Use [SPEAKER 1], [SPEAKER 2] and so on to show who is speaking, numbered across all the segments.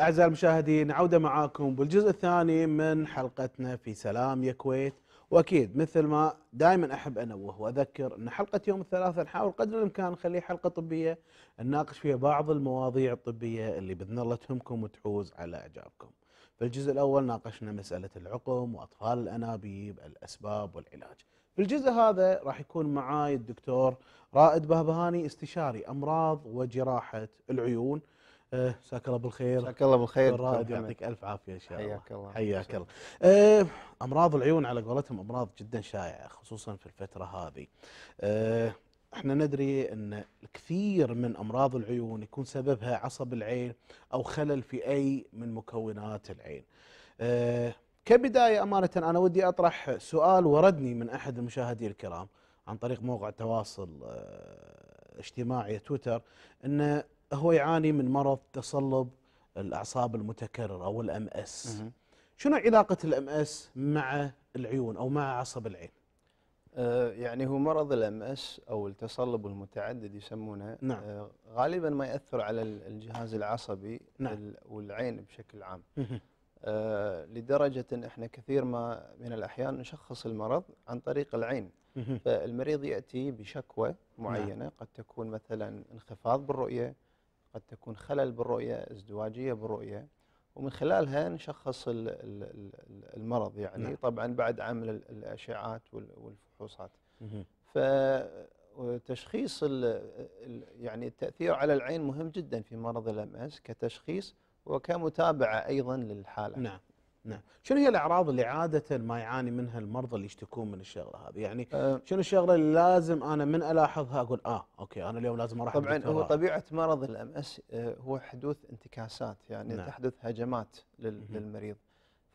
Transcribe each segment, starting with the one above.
[SPEAKER 1] أعزائي المشاهدين عودة معاكم بالجزء الثاني من حلقتنا في سلام يا كويت وأكيد مثل ما دائما أحب أنوه وأذكر أن حلقة يوم الثلاثاء نحاول قدر الإمكان نخليها حلقة طبية نناقش فيها بعض المواضيع الطبية اللي بإذن الله تهمكم وتحوز على إعجابكم في الجزء الأول ناقشنا مسألة العقم وأطفال الأنابيب الأسباب والعلاج في الجزء هذا راح يكون معاي الدكتور رائد بهبهاني استشاري أمراض وجراحة العيون إيه، مساك الله بالخير مساك الله بالخير الرائد يعطيك الف عافيه ان شاء الله حياك الله حياك الله أه امراض العيون على قولتهم امراض جدا شائعه خصوصا في الفتره هذه أه احنا ندري ان الكثير من امراض العيون يكون سببها عصب العين او خلل في اي من مكونات العين أه كبدايه امانه انا ودي اطرح سؤال وردني من احد المشاهدين الكرام عن طريق موقع التواصل إيه، اجتماعي تويتر ان هو يعاني من مرض تصلب الاعصاب المتكرره او الام اس شنو علاقه الام اس مع العيون او مع عصب العين أه، يعني هو مرض الام اس او
[SPEAKER 2] التصلب المتعدد يسمونه نعم. أه، غالبا ما ياثر على الجهاز العصبي نعم. والعين بشكل عام أه، لدرجه ان احنا كثير ما من الاحيان نشخص المرض عن طريق العين فالمريض ياتي بشكوى نعم. معينه نعم. قد تكون مثلا انخفاض بالرؤيه قد تكون خلل بالرؤية ازدواجية بالرؤية ومن خلالها نشخص المرض يعني نعم. طبعا بعد عمل الأشعات والفحوصات فتشخيص يعني التأثير على العين مهم جدا في مرض الام اس كتشخيص
[SPEAKER 1] وكمتابعة أيضا للحالة نعم نعم شنو هي الاعراض اللي عاده ما يعاني منها المرضى اللي يشتكون من الشغله هذه يعني أه شنو الشغله اللي لازم انا من الاحظها اقول اه اوكي انا اليوم لازم اروح طبعا هو طبيعه
[SPEAKER 2] مرض الام اس أه، هو حدوث انتكاسات يعني نعم. تحدث هجمات للمريض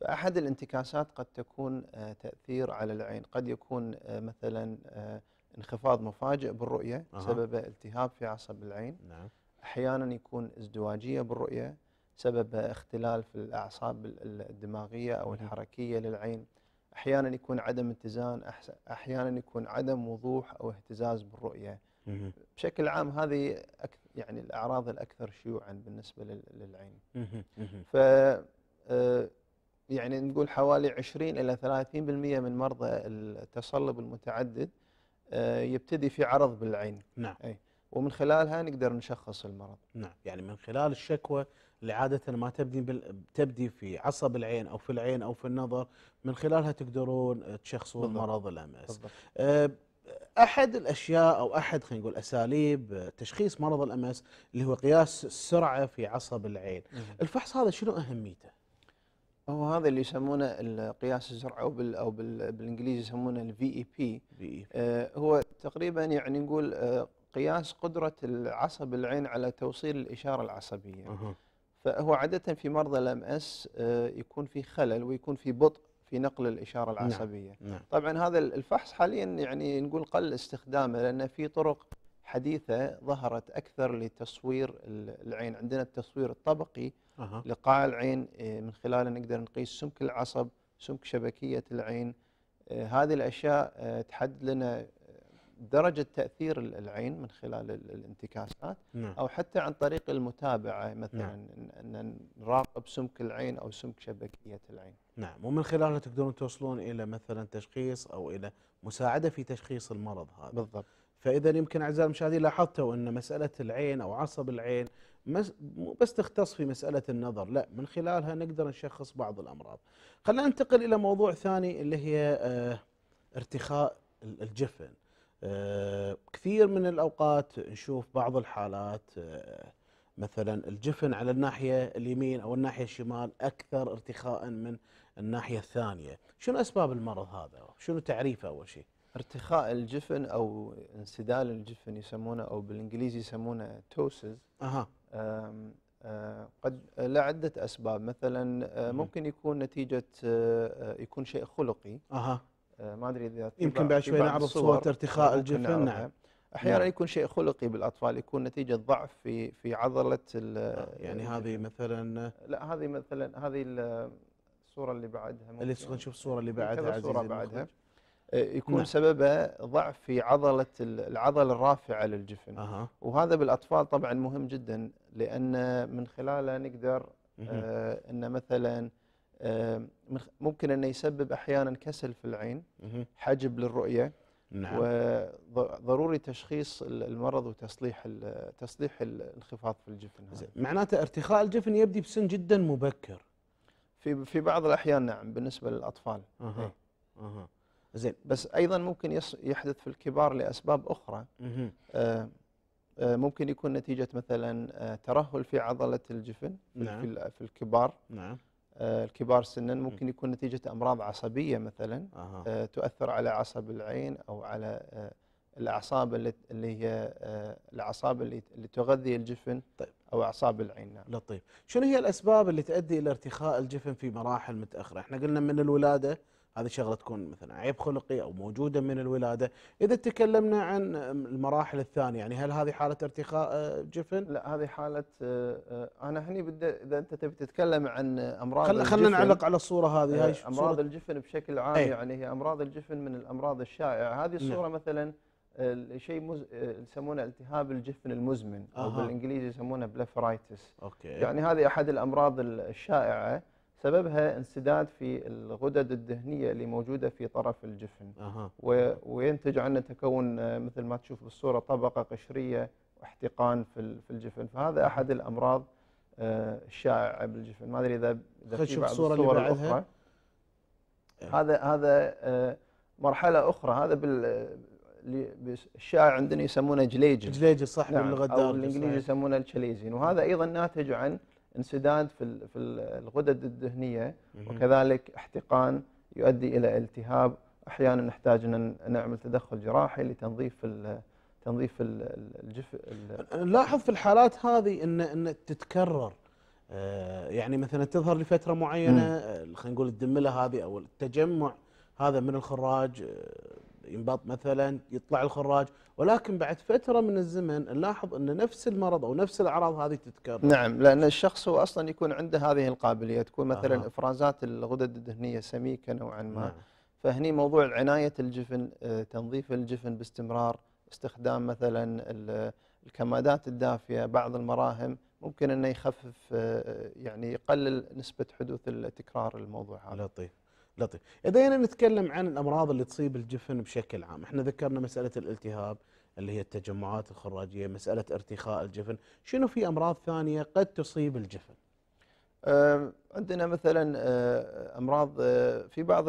[SPEAKER 2] فاحد الانتكاسات قد تكون أه، تاثير على العين قد يكون أه، مثلا انخفاض مفاجئ بالرؤيه أه. سبب التهاب في عصب العين نعم. احيانا يكون ازدواجيه بالرؤيه سبب اختلال في الأعصاب الدماغية أو الحركية للعين أحيانا يكون عدم اتزان أحيانا يكون عدم وضوح أو اهتزاز بالرؤية بشكل عام هذه يعني الأعراض الأكثر شيوعا بالنسبة للعين ف آه، يعني نقول حوالي 20 إلى 30% من مرضى التصلب المتعدد آه، يبتدي في عرض بالعين
[SPEAKER 1] نعم أي. ومن خلالها نقدر نشخص المرض نعم يعني من خلال الشكوى اللي عاده ما تبدي بال... تبدي في عصب العين او في العين او في النظر من خلالها تقدرون تشخصون بالضبط. مرض الام اس آه، احد الاشياء او احد خلينا نقول اساليب تشخيص مرض الام اس اللي هو قياس السرعه في عصب العين الفحص هذا شنو اهميته هو هذا اللي يسمونه قياس السرعه او
[SPEAKER 2] بال او بال بالانجليزي يسمونه الفي اي بي هو تقريبا يعني نقول آه، قياس قدره العصب العين على توصيل الاشاره العصبيه أه. فهو عادة في مرضى الام اس آه، يكون في خلل ويكون في بطء في نقل الإشارة نعم، العصبية نعم. نعم. طبعا هذا الفحص حاليا يعني نقول قل استخدامه لأن في طرق حديثة ظهرت أكثر لتصوير العين عندنا التصوير الطبقي أه. لقاع العين آه، من خلاله نقدر نقيس سمك العصب سمك شبكية العين آه، هذه الأشياء تحدد لنا درجه تاثير العين من خلال الانتكاسات نعم. او حتى عن طريق المتابعه مثلا نعم.
[SPEAKER 1] ان نراقب سمك العين او سمك شبكيه العين. نعم ومن خلالها تقدرون توصلون الى مثلا تشخيص او الى مساعده في تشخيص المرض هذا. بالضبط. فاذا يمكن اعزائي المشاهدين لاحظتوا ان مساله العين او عصب العين مو بس تختص في مساله النظر لا من خلالها نقدر نشخص بعض الامراض. خلينا ننتقل الى موضوع ثاني اللي هي آه، ارتخاء الجفن آه، كثير من الأوقات نشوف بعض الحالات آه، مثلا الجفن على الناحية اليمين أو الناحية الشمال أكثر ارتخاء من الناحية الثانية شنو أسباب المرض هذا؟ شنو تعريفه أول شيء؟ ارتخاء الجفن أو انسدال الجفن
[SPEAKER 2] يسمونه أو بالإنجليزي يسمونه توسز أها آه، قد لعده أسباب مثلا ممكن يكون نتيجة يكون شيء خلقي أها آه، ما ادري اذا يمكن بعد شوي نعرض صور ارتخاء الجفن نعم احيانا نعم. يكون شيء خلقي بالاطفال يكون نتيجه ضعف في في عضله آه، يعني هذه مثلا لا هذه مثلا هذه الصوره اللي بعدها اللي نشوف الصوره اللي بعدها الصوره بعدها آه، يكون نعم. سببه ضعف في عضله العضله الرافعه للجفن أه. وهذا بالاطفال طبعا مهم جدا لان من خلاله نقدر آه ان مثلا ممكن انه يسبب احيانا كسل في العين حجب للرؤيه نعم. وضروري تشخيص المرض وتصليح تصليح الانخفاض في الجفن هذا. معناته ارتخاء الجفن يبدي بسن جدا مبكر في في بعض الاحيان نعم بالنسبه للاطفال
[SPEAKER 1] اها إيه. اها
[SPEAKER 2] زين بس ايضا ممكن يحدث في الكبار لاسباب اخرى آه ممكن يكون نتيجه مثلا آه، ترهل في عضله الجفن نعم. في الكبار نعم آه، الكبار سنا ممكن يكون نتيجه امراض عصبيه مثلا أه. تؤثر على عصب العين او على آه، الاعصاب اللي
[SPEAKER 1] هي آه، الاعصاب اللي تغذي الجفن طيب. او اعصاب العين نعم. لطيف شنو هي الاسباب اللي تؤدي الى ارتخاء الجفن في مراحل متاخره احنا قلنا من الولاده هذه شغله تكون مثلا عيب خلقي او موجوده من الولاده، اذا تكلمنا عن المراحل الثانيه يعني هل هذه حاله ارتخاء آه، جفن؟ لا هذه حاله آه، آه، انا هني بدي
[SPEAKER 2] اذا انت تبي تتكلم عن امراض خل خلينا نعلق على الصوره هذه هاي امراض الجفن بشكل عام أي. يعني هي امراض الجفن من الامراض الشائعه، هذه نعم. الصوره نعم. مثلا شيء مز... يسمونه التهاب الجفن المزمن او أه. بالانجليزي يسمونه بلفرايتس اوكي يعني هذه احد الامراض الشائعه سببها انسداد في الغدد الدهنيه اللي موجوده في طرف الجفن أه. وينتج عنه تكون آه، مثل ما تشوف بالصوره طبقه قشريه واحتقان في الجفن فهذا احد الامراض آه، الشائعه بالجفن ما ادري اذا اذا في بعض الصور اللي الاخرى إيه. هذا هذا آه، مرحله اخرى هذا بال الشائع عندنا يسمونه جليجل جليجل صح نعم باللغه الدارجه او الانجليزي يسمونه الشليزين وهذا ايضا ناتج عن انسداد في في الغدد الدهنيه وكذلك احتقان يؤدي الى التهاب احيانا نحتاج ان نعمل تدخل جراحي لتنظيف تنظيف
[SPEAKER 1] الجف نلاحظ في الحالات هذه ان ان تتكرر آه، يعني مثلا تظهر لفتره معينه آه، خلينا نقول الدمله هذه او التجمع هذا من الخراج آه، ينبط مثلا يطلع الخراج ولكن بعد فترة من الزمن نلاحظ أن نفس المرض أو نفس الأعراض هذه تتكرر نعم
[SPEAKER 2] لأن الشخص هو أصلا يكون عنده هذه القابلية تكون مثلا آه. إفرازات الغدد الدهنية سميكة نوعا ما نعم. فهني موضوع عناية الجفن آه، تنظيف الجفن باستمرار استخدام مثلا الكمادات الدافية بعض المراهم ممكن أنه يخفف آه،
[SPEAKER 1] يعني يقلل نسبة حدوث تكرار الموضوع هذا لطيف لطيف إذا نتكلم عن الأمراض اللي تصيب الجفن بشكل عام احنا ذكرنا مسألة الالتهاب اللي هي التجمعات الخراجية مسألة ارتخاء الجفن شنو في أمراض ثانية قد تصيب الجفن آه، عندنا مثلا آه، امراض آه، في بعض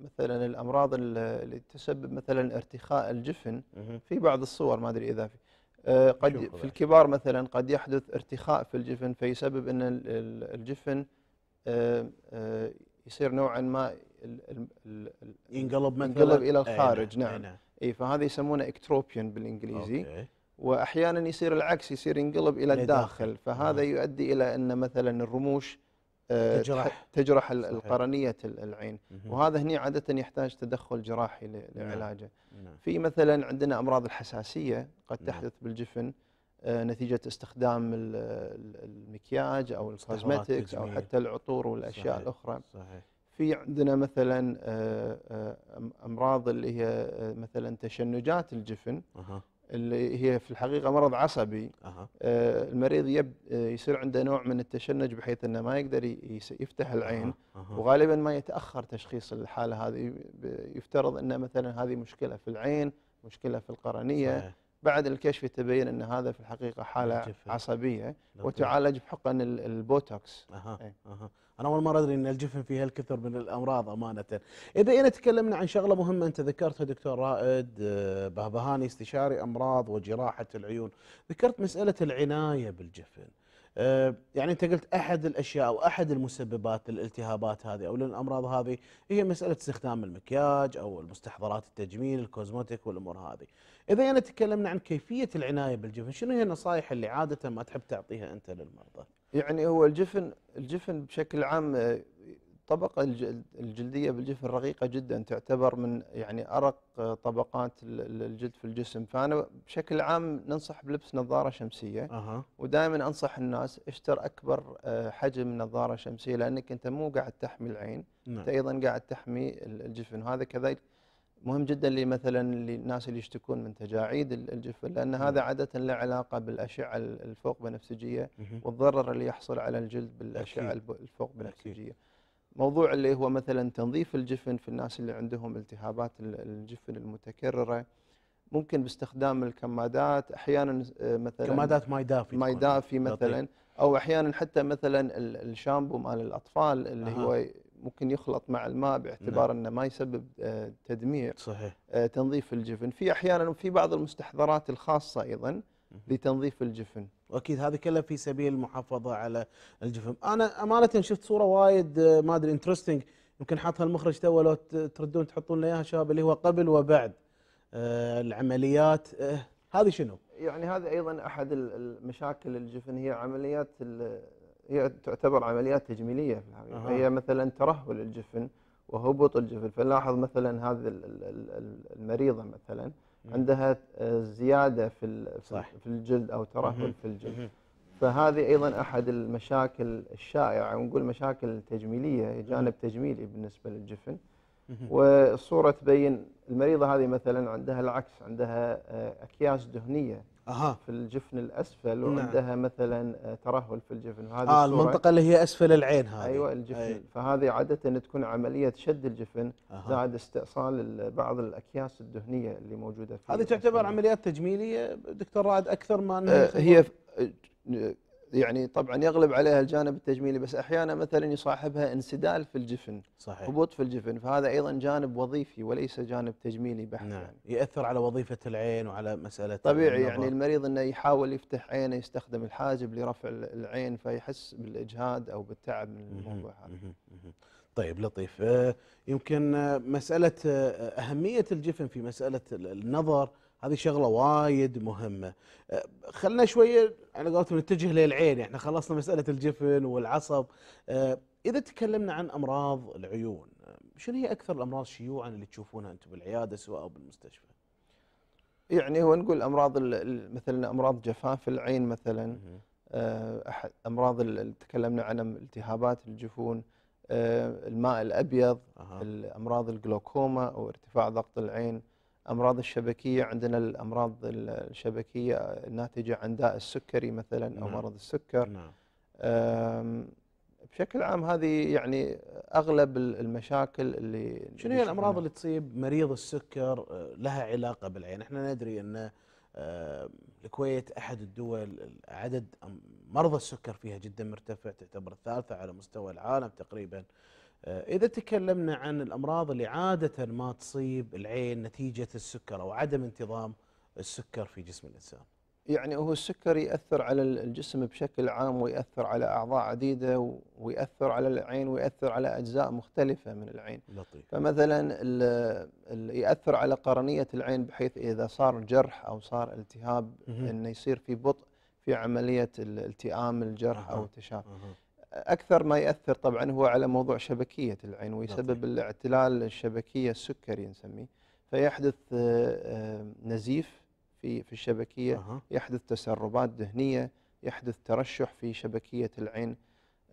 [SPEAKER 2] مثلا الامراض اللي تسبب مثلا ارتخاء الجفن في بعض الصور ما ادري اذا في قد في الكبار مثلا قد يحدث ارتخاء في الجفن فيسبب ان الجفن يصير نوعا ما الـ الـ الـ ينقلب ينقلب الى إيه، الخارج أينا. نعم, نعم. اي نعم. إيه، فهذا يسمونه اكتروبيون بالانجليزي أوكي. واحيانا يصير العكس يصير ينقلب الى الداخل فهذا آه. يؤدي الى ان مثلا الرموش آه، تجرح تجرح القرنيه العين وهذا هنا عاده يحتاج تدخل جراحي لعلاجه في مثلا عندنا امراض الحساسيه قد تحدث بالجفن آه، نتيجه استخدام المكياج او الكوزمتكس او حتى العطور والاشياء صحيح الاخرى صحيح في عندنا مثلا آه، آه، امراض اللي هي مثلا تشنجات الجفن اللي هي في الحقيقه مرض عصبي المريض يب يصير عنده نوع من التشنج بحيث انه ما يقدر يفتح العين وغالبا ما يتاخر تشخيص الحاله هذه يفترض انه مثلا هذه مشكله في العين مشكله في القرنيه صحيح. بعد الكشف تبين ان هذا في الحقيقه حاله الجفن. إيه. عصبيه لطيف. وتعالج بحقن
[SPEAKER 1] البوتوكس اها إيه. اها انا اول مره ادري ان الجفن فيها الكثر من الامراض امانه اذا إيه تكلمنا عن شغله مهمه انت ذكرتها دكتور رائد آه، بهبهاني استشاري امراض وجراحه العيون ذكرت مساله العنايه بالجفن آه، يعني انت قلت احد الاشياء او احد المسببات للالتهابات هذه او للامراض هذه هي مساله استخدام المكياج او المستحضرات التجميل الكوزموتيك والامور هذه اذا أنا يعني تكلمنا عن كيفيه العنايه بالجفن شنو هي النصائح اللي عاده ما تحب تعطيها انت للمرضى
[SPEAKER 2] يعني هو الجفن الجفن بشكل عام الطبقه آه، الجلديه بالجفن رقيقه جدا تعتبر من يعني ارق آه، طبقات الجلد في الجسم فانا بشكل عام ننصح بلبس نظاره شمسيه أه. ودائما انصح الناس اشتر اكبر آه، حجم نظاره شمسيه لانك انت مو قاعد تحمي العين نعم. انت ايضا قاعد تحمي الجفن وهذا كذلك مهم جدا لمثلا للناس اللي يشتكون من تجاعيد الجفن لان هذا نعم. عاده له علاقه بالاشعه الفوق بنفسجيه والضرر اللي يحصل على الجلد بالاشعه الفوق بنفسجيه. موضوع اللي هو مثلا تنظيف الجفن في الناس اللي عندهم التهابات الجفن المتكرره ممكن باستخدام الكمادات احيانا آه، مثلا كمادات ماي دافي ماي دافي مثلا او احيانا حتى مثلا الشامبو مال الاطفال اللي هو ممكن يخلط مع الماء باعتبار نعم. انه ما يسبب آه، تدمير صحيح آه، تنظيف الجفن في احيانا في بعض المستحضرات
[SPEAKER 1] الخاصه ايضا لتنظيف الجفن واكيد هذا كله في سبيل المحافظه على الجفن انا امانه شفت صوره وايد آه، ما ادري انترستنج يمكن حاطها المخرج تو لو تردون تحطون لنا اياها شباب اللي هو قبل وبعد العمليات هذه شنو
[SPEAKER 2] يعني هذا ايضا احد المشاكل الجفن هي عمليات هي تعتبر عمليات تجميليه في الحقيقه أه. هي مثلا ترهل الجفن وهبوط الجفن فنلاحظ مثلا هذه المريضه مثلا عندها زياده في صح. في الجلد او ترهل في الجلد فهذه ايضا احد المشاكل الشائعه ونقول مشاكل تجميليه جانب تجميلي بالنسبه للجفن والصوره تبين المريضه هذه مثلا عندها العكس عندها اكياس دهنيه أها. في الجفن الأسفل نعم. وعندها نعم. مثلا آه، ترهل في الجفن هذه آه المنطقة اللي هي أسفل العين هذه أيوة الجفن أي. فهذه عادة تكون عملية شد الجفن أها. زائد استئصال بعض الأكياس الدهنية اللي موجودة فيها
[SPEAKER 1] هذه تعتبر عمليات تجميلية دكتور رائد أكثر ما أنها آه، هي
[SPEAKER 2] آه، يعني طبعا يغلب عليها الجانب التجميلي بس احيانا مثلا يصاحبها انسدال في الجفن صحيح هبوط في الجفن فهذا ايضا جانب وظيفي وليس جانب تجميلي بحت نعم يعني. ياثر على وظيفه العين وعلى مساله طبيعي النظر. يعني المريض انه يحاول يفتح عينه يستخدم الحاجب لرفع العين فيحس
[SPEAKER 1] بالاجهاد او بالتعب من الموضوع هذا طيب لطيف آه، يمكن آه، مساله آه، اهميه الجفن في مساله النظر هذه شغله وايد مهمه أه، خلنا شويه على قولتهم نتجه للعين احنا خلصنا مساله الجفن والعصب أه، اذا تكلمنا عن امراض العيون شنو هي اكثر الامراض شيوعا اللي تشوفونها انتم بالعياده سواء بالمستشفى يعني هو نقول
[SPEAKER 2] امراض مثلا امراض جفاف العين مثلا أه، امراض اللي تكلمنا عن التهابات الجفون الماء الابيض امراض الجلوكوما او ارتفاع ضغط العين الامراض الشبكيه عندنا الامراض الشبكيه الناتجه عن داء السكري مثلا او نعم. مرض السكر نعم.
[SPEAKER 1] بشكل عام هذه يعني اغلب المشاكل اللي شنو هي الامراض اللي تصيب مريض السكر آه، لها علاقه بالعين؟ احنا ندري ان آه، الكويت احد الدول عدد مرضى السكر فيها جدا مرتفع تعتبر الثالثه على مستوى العالم تقريبا آه، إذا تكلمنا عن الأمراض اللي عادة ما تصيب العين نتيجة السكر أو عدم انتظام السكر في جسم الإنسان
[SPEAKER 2] يعني هو السكر يأثر على الجسم بشكل عام ويأثر على أعضاء عديدة ويأثر على العين ويأثر على أجزاء مختلفة من العين
[SPEAKER 1] لطيف. فمثلا
[SPEAKER 2] يأثر على قرنية العين بحيث إذا صار جرح أو صار التهاب أنه يصير في بطء في عملية التئام الجرح أو التشاب اكثر ما ياثر طبعا هو على موضوع شبكيه العين ويسبب الاعتلال الشبكيه السكري نسميه فيحدث آه، آه، نزيف في في الشبكيه يحدث تسربات دهنيه يحدث ترشح في شبكيه العين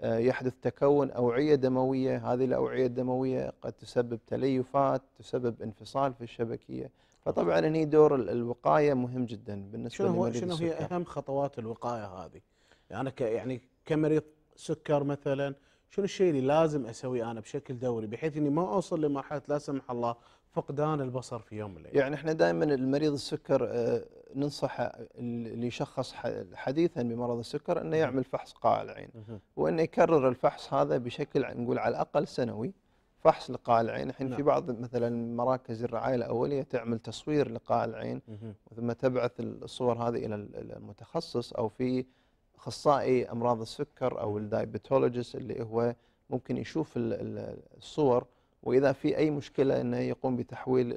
[SPEAKER 2] آه، يحدث تكون اوعيه دمويه هذه الاوعيه الدمويه قد تسبب تليفات تسبب انفصال في الشبكيه فطبعا هني دور الوقايه مهم
[SPEAKER 1] جدا بالنسبه شنو شنو هي اهم خطوات الوقايه هذه؟ يعني يعني كمريض سكر مثلا شنو الشيء اللي لازم اسويه انا بشكل دوري بحيث اني ما اوصل لمرحله لا سمح الله فقدان البصر في يوم من الايام. يعني احنا دائما المريض
[SPEAKER 2] السكر آه، ننصح اللي يشخص حديثا بمرض السكر انه يعمل فحص قاع العين وانه يكرر الفحص هذا بشكل نقول على الاقل سنوي فحص لقاع العين الحين في نعم. بعض مثلا مراكز الرعايه الاوليه تعمل تصوير لقاع العين ثم تبعث الصور هذه الى المتخصص او في اخصائي امراض السكر او الدايبتولوجيست اللي هو ممكن يشوف الصور واذا في اي
[SPEAKER 1] مشكله انه يقوم بتحويل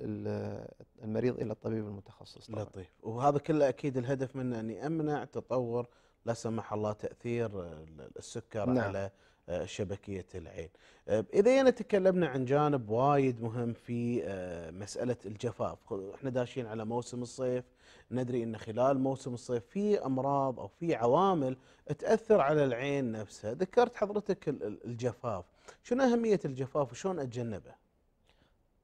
[SPEAKER 1] المريض الى الطبيب المتخصص طبعا. لطيف وهذا كله اكيد الهدف منه ان يمنع تطور لا سمح الله تاثير السكر نعم. على آه، شبكية العين آه، إذا أنا تكلمنا عن جانب وايد مهم في آه، مسألة الجفاف إحنا داشين على موسم الصيف ندري أن خلال موسم الصيف في أمراض أو في عوامل تأثر على العين نفسها ذكرت حضرتك الجفاف شنو أهمية الجفاف وشون أتجنبه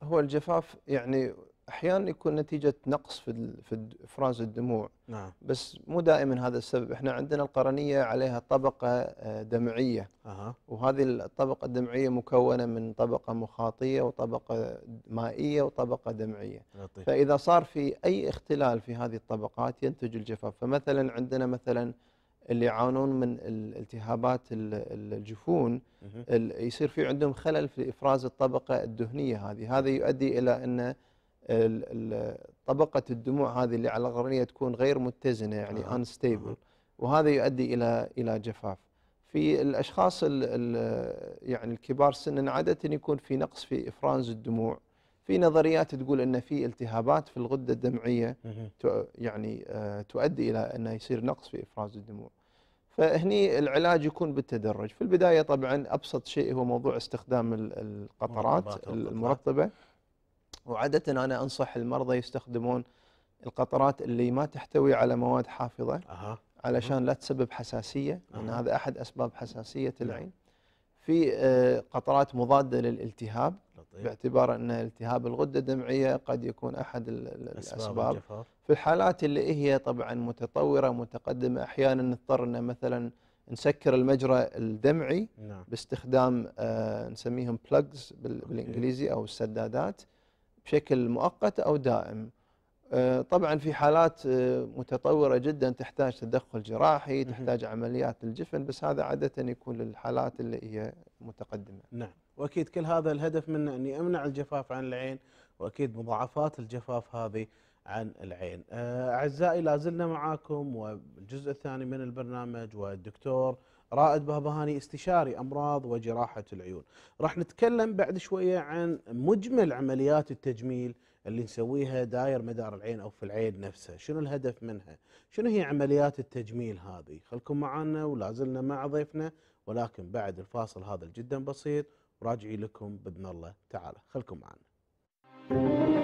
[SPEAKER 1] هو الجفاف يعني احيانا يكون نتيجه نقص في في افراز
[SPEAKER 2] الدموع نعم. بس مو دائما هذا السبب احنا عندنا القرنيه عليها طبقه آه، دمعيه أه. وهذه الطبقه الدمعيه مكونه من طبقه مخاطيه وطبقه مائيه وطبقه دمعيه لطيف. فاذا صار في اي اختلال في هذه الطبقات ينتج الجفاف فمثلا عندنا مثلا اللي يعانون من الالتهابات الجفون يصير في عندهم خلل في افراز الطبقه الدهنيه هذه هذا يؤدي الى انه طبقه الدموع هذه اللي على الغرنيه تكون غير متزنه يعني انستيبل وهذا يؤدي الى الى جفاف في الاشخاص ال ال يعني الكبار سنا عاده يكون في نقص في افراز الدموع في نظريات تقول ان في التهابات في الغده الدمعيه يعني آه، تؤدي الى انه يصير نقص في افراز الدموع فهني العلاج يكون بالتدرج في البدايه طبعا ابسط شيء هو موضوع استخدام القطرات المرطبه وعاده انا انصح المرضى يستخدمون القطرات اللي ما تحتوي على مواد حافظه أه. علشان لا تسبب حساسيه لان هذا احد اسباب حساسيه نعم. العين في آه، قطرات مضاده للالتهاب لطيف. باعتبار ان التهاب الغده الدمعيه قد يكون احد الاسباب في الحالات اللي هي طبعا متطوره متقدمه احيانا نضطر ان مثلا نسكر المجرى الدمعي نعم. باستخدام آه نسميهم بلغز بالانجليزي او السدادات بشكل مؤقت أو دائم آه، طبعا في حالات آه، متطورة جدا تحتاج تدخل جراحي تحتاج عمليات الجفن بس هذا عادة
[SPEAKER 1] يكون للحالات اللي هي متقدمة نعم وأكيد كل هذا الهدف منه أني أمنع الجفاف عن العين وأكيد مضاعفات الجفاف هذه عن العين آه، أعزائي لازلنا معاكم والجزء الثاني من البرنامج والدكتور رائد بهبهاني استشاري أمراض وجراحة العيون راح نتكلم بعد شوية عن مجمل عمليات التجميل اللي نسويها داير مدار العين أو في العين نفسها شنو الهدف منها شنو هي عمليات التجميل هذه خلكم معنا ولازلنا مع ضيفنا ولكن بعد الفاصل هذا جدا بسيط راجعي لكم بإذن الله تعالى خلكم معنا